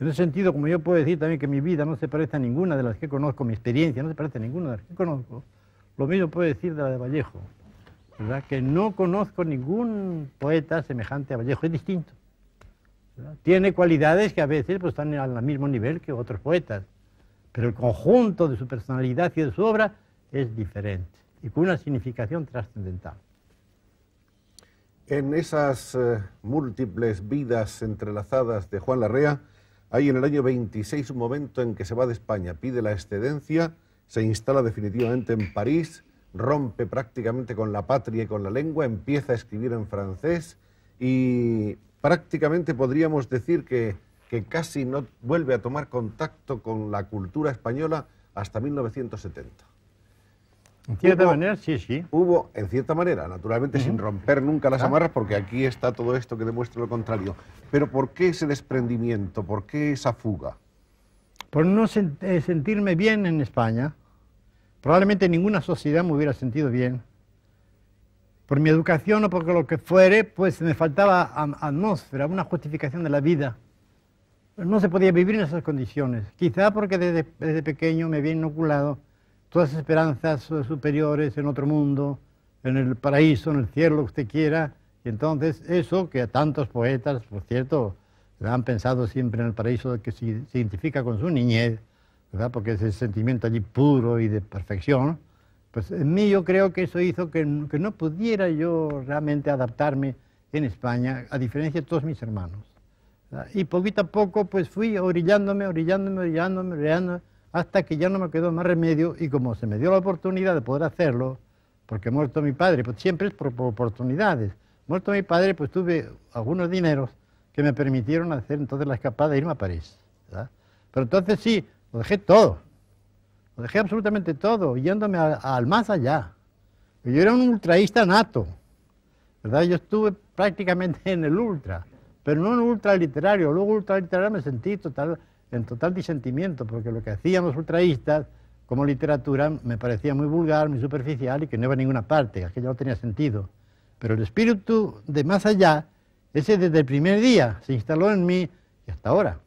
[SPEAKER 2] En ese sentido, como yo puedo decir también que mi vida no se parece a ninguna de las que conozco, mi experiencia no se parece a ninguna de las que conozco, lo mismo puedo decir de la de Vallejo, ¿verdad? Que no conozco ningún poeta semejante a Vallejo, es distinto. Tiene cualidades que a veces pues, están al mismo nivel que otros poetas, pero el conjunto de su personalidad y de su obra es diferente y con una significación trascendental.
[SPEAKER 1] En esas eh, múltiples vidas entrelazadas de Juan Larrea, hay en el año 26 un momento en que se va de España, pide la excedencia, se instala definitivamente en París, rompe prácticamente con la patria y con la lengua, empieza a escribir en francés y prácticamente podríamos decir que, casi no vuelve a tomar contacto con la cultura española hasta 1970. En cierta manera, sí, sí. Hubo, en cierta manera, naturalmente, sin romper nunca las amarras, porque aquí está todo esto que demuestra lo contrario. Pero ¿por qué ese desprendimiento? ¿Por qué esa fuga?
[SPEAKER 2] Por no eh, sentirme bien en España. Probablemente ninguna sociedad me hubiera sentido bien por mi educación o por lo que fuere, pues me faltaba atmósfera, una justificación de la vida. No se podía vivir en esas condiciones. Quizá porque desde, pequeño me había inoculado todas esperanzas superiores en otro mundo, en el paraíso, en el cielo, usted quiera. Y entonces eso que a tantos poetas, por cierto, han pensado siempre en el paraíso que se identifica con su niñez, ¿verdad? porque es el sentimiento allí puro y de perfección, pues en mí yo creo que eso hizo que, no pudiera yo realmente adaptarme en España, a diferencia de todos mis hermanos. Ah, y poquito a poco pues fui orillándome, orillándome, orillándome, orillándome, hasta que ya no me quedó más remedio y como se me dio la oportunidad de poder hacerlo, porque muerto mi padre, pues siempre es por, oportunidades. Muerto mi padre, pues tuve algunos dineros que me permitieron hacer entonces la escapada de irme a París. Pero entonces sí, lo dejé todo dejé absolutamente todo, yéndome al más allá. Yo era un ultraísta nato, ¿verdad? Yo estuve prácticamente en el ultra, pero no en ultra literario. Luego ultra literario me sentí total, en total disentimiento, porque lo que hacían los ultraístas como literatura me parecía muy vulgar, muy superficial y que no iba a ninguna parte, aquello no tenía sentido. Pero el espíritu de más allá, ese desde el primer día se instaló en mí y hasta ahora.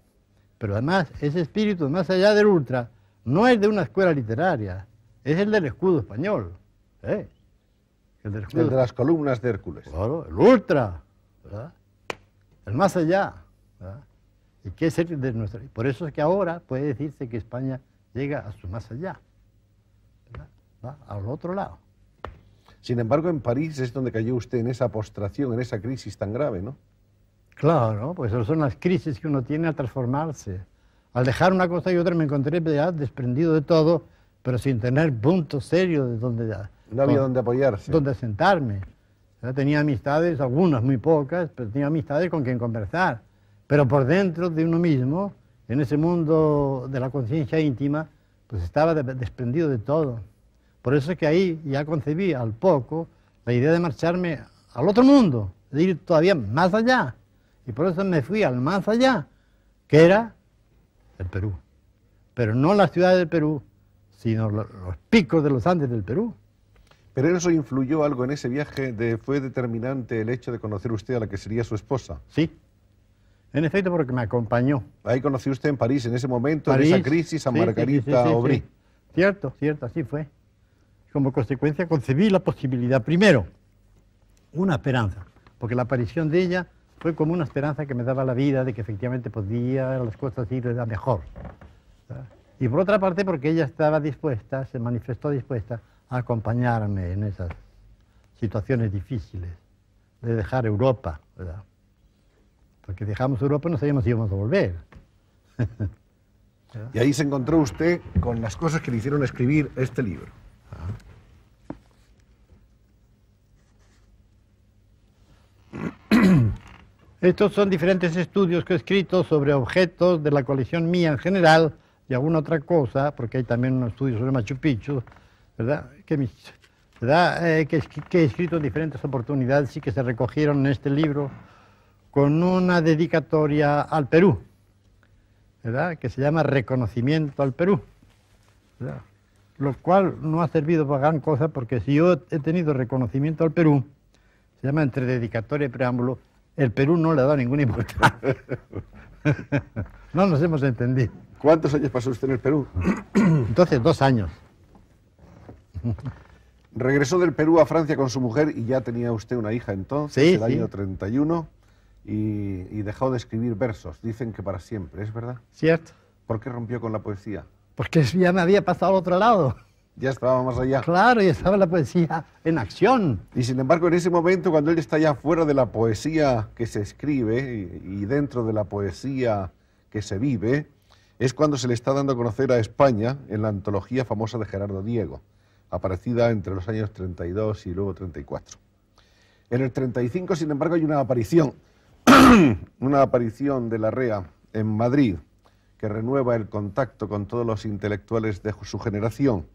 [SPEAKER 2] Pero además, ese espíritu de más allá del ultra, no es de una escuela literaria, es el del escudo español. ¿eh? El, de las columnas de Hércules. Claro, el ultra, ¿verdad? el más allá. ¿verdad? Y de Por eso es que ahora puede decirse que España llega a
[SPEAKER 1] su más allá, al otro lado. Sin embargo, en París es donde cayó usted en esa postración, en esa crisis tan grave, ¿no?
[SPEAKER 2] Claro, pues son las crisis que uno tiene a transformarse. Al dejar una cosa y otra me encontré ya ah, desprendido de todo, pero sin tener punto serio de dónde... Ah, no había dónde apoyarse. ...dónde sentarme. tenía amistades, algunas muy pocas, pero tenía amistades con quien conversar. Pero por dentro de uno mismo, en ese mundo de la conciencia íntima, pues estaba desprendido de todo. Por eso es que ahí ya concebí al poco la idea de marcharme al otro mundo, de ir todavía más allá. Y por eso me fui al más allá, que era del Perú. Pero no las ciudades del Perú, sino los, picos de los Andes del Perú.
[SPEAKER 1] ¿Pero eso influyó algo en ese viaje? ¿Fue determinante el hecho de conocer usted a la que sería su esposa? Sí. En efecto, porque me acompañó. Ahí conoció usted en París, en ese momento, en esa crisis, a Margarita Aubry.
[SPEAKER 2] Cierto, cierto, así fue. Como consecuencia concebí la posibilidad, primero, una esperanza, porque la aparición de ella fue como una esperanza que me daba la vida de que efectivamente podía las cosas ir a mejor. Y por otra parte, porque ella estaba dispuesta, se manifestó dispuesta a acompañarme en esas situaciones difíciles de dejar Europa, ¿verdad? Porque dejamos Europa no sabíamos si íbamos a volver.
[SPEAKER 1] y ahí se encontró usted con las cosas que le hicieron escribir este libro. Ah. Estos son diferentes estudios
[SPEAKER 2] que he escrito sobre objetos de la colección mía en general y alguna otra cosa, porque hay también un estudio sobre Machu Picchu, ¿verdad? Eh, que, he escrito en diferentes oportunidades y que se recogieron en este libro con una dedicatoria al Perú, ¿verdad? Que se llama Reconocimiento al Perú, ¿verdad? Lo cual no ha servido para gran cosa porque si yo he tenido reconocimiento al Perú, se llama entre dedicatoria y preámbulo, el Perú no le ha dado ninguna importancia.
[SPEAKER 1] no nos hemos entendido. ¿Cuántos años pasó usted en el Perú? Entonces, dos años. Regresó del Perú a Francia con su mujer y ya tenía usted una hija entonces, sí, el año 31, y, y dejó de escribir versos. Dicen que para siempre, ¿es verdad? Cierto. ¿Por qué rompió con la poesía? Porque ya me había pasado al otro lado. Ya estaba más allá. Claro, ya estaba la poesía en acción. Y sin embargo, en ese momento, cuando él está ya fuera de la poesía que se escribe y, dentro de la poesía que se vive, es cuando se le está dando a conocer a España en la antología famosa de Gerardo Diego, aparecida entre los años 32 y luego 34. En el 35, sin embargo, hay una aparición, una aparición de la REA en Madrid, que renueva el contacto con todos los intelectuales de su generación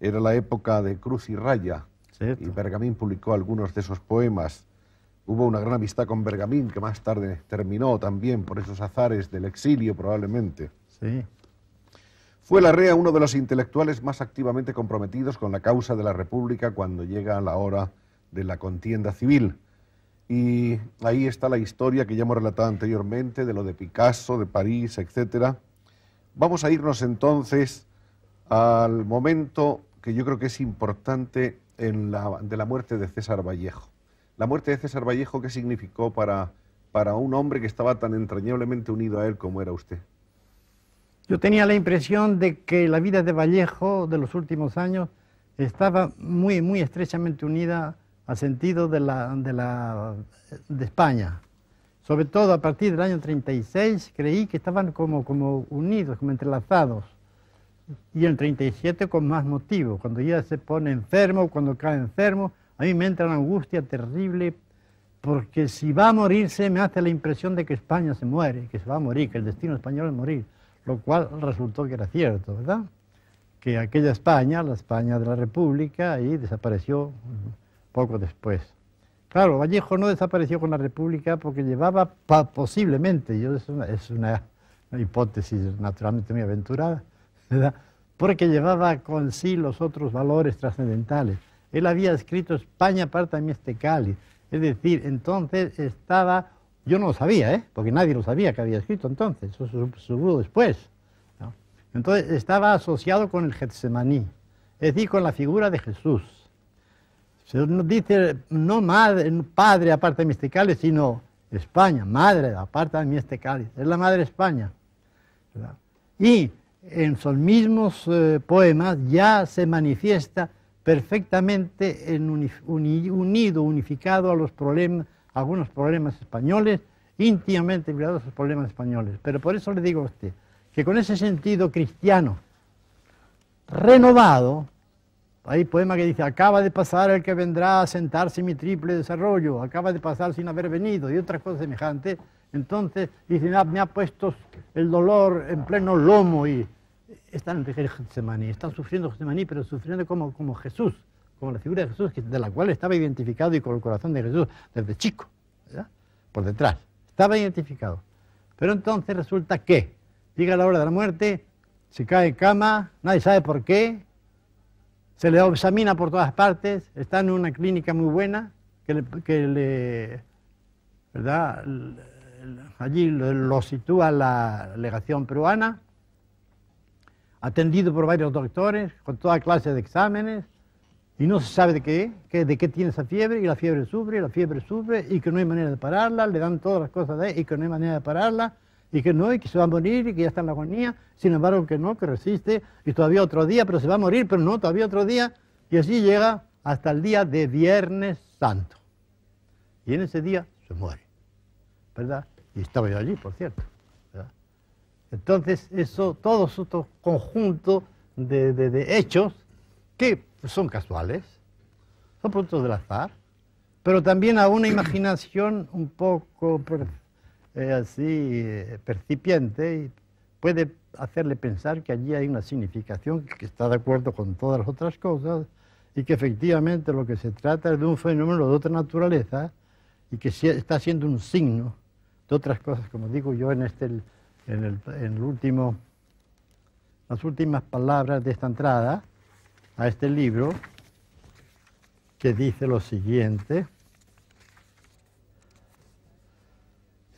[SPEAKER 1] era la época de Cruz y Raya, y Bergamín publicó algunos de esos poemas. Hubo una gran amistad con Bergamín, que más tarde terminó también por esos azares del exilio, probablemente. Sí. Fue Larrea uno de los intelectuales más activamente comprometidos con la causa de la República cuando llega la hora de la contienda civil. Y ahí está la historia que ya hemos relatado anteriormente de lo de Picasso, de París, etc. Vamos a irnos entonces al momento que yo creo que es importante de la muerte de César Vallejo. La muerte de César Vallejo, ¿qué significó para, un hombre que estaba tan entrañablemente unido a él como era usted?
[SPEAKER 2] Yo tenía la impresión de que la vida de Vallejo de los últimos años estaba muy, muy estrechamente unida al sentido de, la, de, la, de España. Sobre todo a partir del año 36 creí que estaban como unidos, como entrelazados y el 37 con más motivo, cuando ya se pone enfermo, cuando cae enfermo, a mí me entra una angustia terrible porque si va a morirse me hace la impresión de que España se muere, que se va a morir, que el destino español es morir, lo cual resultó que era cierto, ¿verdad? Que aquella España, la España de la República, ahí desapareció poco después. Claro, Vallejo no desapareció con la República porque llevaba posiblemente, yo es una, es una hipótesis naturalmente muy aventurada, porque llevaba con sí los otros valores trascendentales. Él había escrito España aparta mi este cáliz. Es decir, entonces estaba, yo no lo sabía, ¿eh? porque nadie lo sabía que había escrito entonces, eso subió después. Entonces estaba asociado con el Getsemaní, es decir, con la figura de Jesús. Se nos dice, no madre, padre aparte de mi este sino España, madre aparte de mi este cáliz. Es la madre España. Y en sus mismos eh, poemas ya se manifiesta perfectamente en unido, unificado a los problemas, algunos problemas españoles, íntimamente vinculados a los problemas españoles. Pero por eso le digo a usted que con ese sentido cristiano renovado, hay poema que dice, acaba de pasar el que vendrá a sentarse mi triple desarrollo, acaba de pasar sin haber venido, y otras cosas semejantes, entonces dice, me ha puesto el dolor en pleno lomo y están en Getsemaní, están sufriendo Getsemaní, pero sufriendo como, Jesús, como la figura de Jesús, de la cual estaba identificado y con el corazón de Jesús desde chico, por detrás, estaba identificado. Pero entonces resulta que llega la hora de la muerte, se cae en cama, nadie sabe por qué, se le examina por todas partes, está en una clínica muy buena, que allí lo, lo sitúa la legación peruana, atendido por varios doctores, con toda clase de exámenes, y no se sabe de qué, de qué tiene esa fiebre, y la fiebre sufre, y la fiebre sufre, y que no hay manera de pararla, le dan todas las cosas de, y que no hay manera de pararla, y que no, y que se va a morir, y que ya está en la agonía, sin embargo que no, que resiste, y todavía otro día, pero se va a morir, pero no, todavía otro día, y así llega hasta el día de Viernes Santo. Y en ese día se muere, ¿verdad? Y estaba yo allí, por cierto. Entonces, eso, su conjunto de, hechos que son casuales, son productos del azar, pero también a una imaginación un poco eh, así eh, percipiente puede hacerle pensar que allí hay una significación que está de acuerdo con todas las otras cosas y que efectivamente lo que se trata es de un fenómeno de otra naturaleza y que está siendo un signo de otras cosas, como digo yo en este en, el, último, las últimas palabras de esta entrada a este libro, que dice lo siguiente.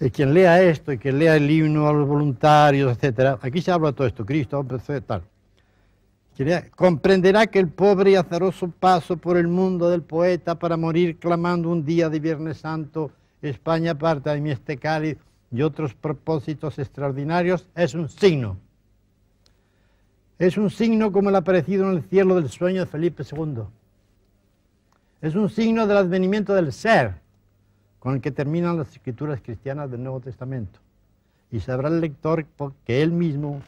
[SPEAKER 2] Y eh, quien lea esto y que lea el himno a los voluntarios, etc., aquí se habla todo esto, Cristo, tal. Comprenderá que el pobre y azaroso paso por el mundo del poeta para morir clamando un día de Viernes Santo, España parte de mi este cáliz, y otros propósitos extraordinarios, es un signo. Es un signo como el aparecido en el cielo del sueño de Felipe II. Es un signo del advenimiento del ser, con el que terminan las escrituras cristianas del Nuevo Testamento. Y sabrá el lector que él mismo,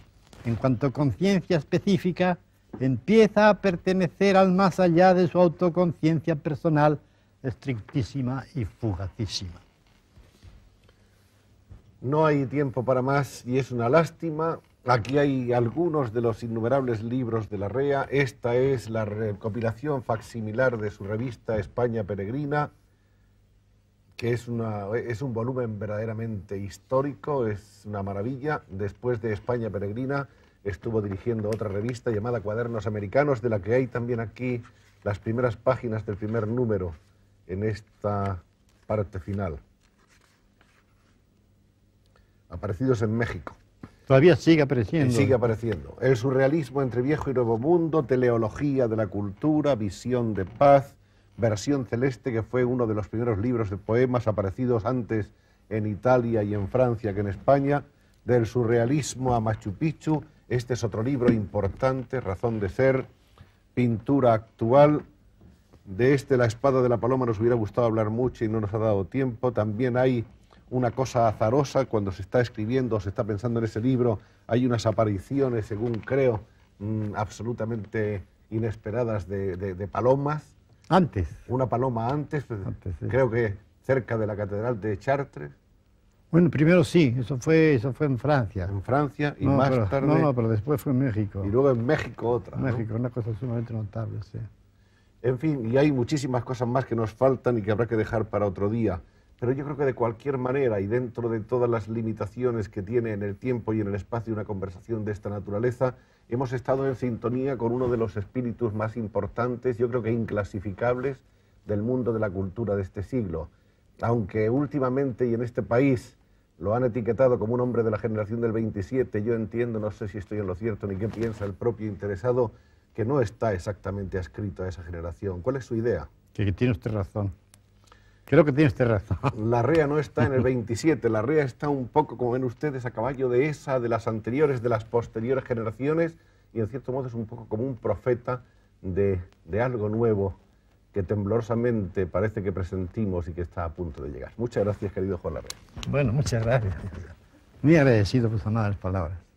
[SPEAKER 2] en cuanto a conciencia específica, empieza a pertenecer al más allá de su autoconciencia personal estrictísima y fugacísima.
[SPEAKER 1] No hay tiempo para más y es una lástima. Aquí hay algunos de los innumerables libros de la REA. Esta es la recopilación facsimilar de su revista España Peregrina, que es, es un volumen verdaderamente histórico, es una maravilla. Después de España Peregrina estuvo dirigiendo otra revista llamada Cuadernos Americanos, de la que hay también aquí las primeras páginas del primer número en esta parte final aparecidos en México. Todavía sigue apareciendo. sigue apareciendo. El surrealismo entre viejo y nuevo mundo, teleología de la cultura, visión de paz, versión celeste, que fue uno de los primeros libros de poemas aparecidos antes en Italia y en Francia que en España, del surrealismo a Machu Picchu. Este es otro libro importante, Razón de Ser, pintura actual. De este, La Espada de la Paloma, nos hubiera gustado hablar mucho y no nos ha dado tiempo. También hay una cosa azarosa cuando se está escribiendo o se está pensando en ese libro. Hay unas apariciones, según creo, mm, absolutamente inesperadas de, palomas. Antes. Una paloma antes, pues, creo que cerca de la catedral de Chartres.
[SPEAKER 2] Bueno, primero sí, eso fue, eso fue en Francia. En
[SPEAKER 1] Francia y más tarde. No, no, pero después fue en México. Y luego en México otra.
[SPEAKER 2] México, una cosa sumamente notable, sí.
[SPEAKER 1] En fin, y hay muchísimas cosas más que nos faltan y que habrá que dejar para otro día. Pero yo creo que de cualquier manera y dentro de todas las limitaciones que tiene en el tiempo y en el espacio una conversación de esta naturaleza, hemos estado en sintonía con uno de los espíritus más importantes, yo creo que inclasificables, del mundo de la cultura de este siglo. Aunque últimamente y en este país lo han etiquetado como un hombre de la generación del 27, yo entiendo, no sé si estoy en lo cierto ni qué piensa el propio interesado, que no está exactamente adscrito a esa generación. ¿Cuál es su idea?
[SPEAKER 2] Que tiene usted razón. Creo que tienes razón.
[SPEAKER 1] La rea no está en el 27, la rea está un poco, como ven ustedes, a caballo de esa, de las anteriores, de las posteriores generaciones, y en cierto modo es un poco como un profeta de, algo nuevo que temblorosamente parece que presentimos y que está a punto de llegar. Muchas gracias, querido Juan Larrea.
[SPEAKER 2] Bueno, muchas gracias. Muy agradecido por sonar las palabras.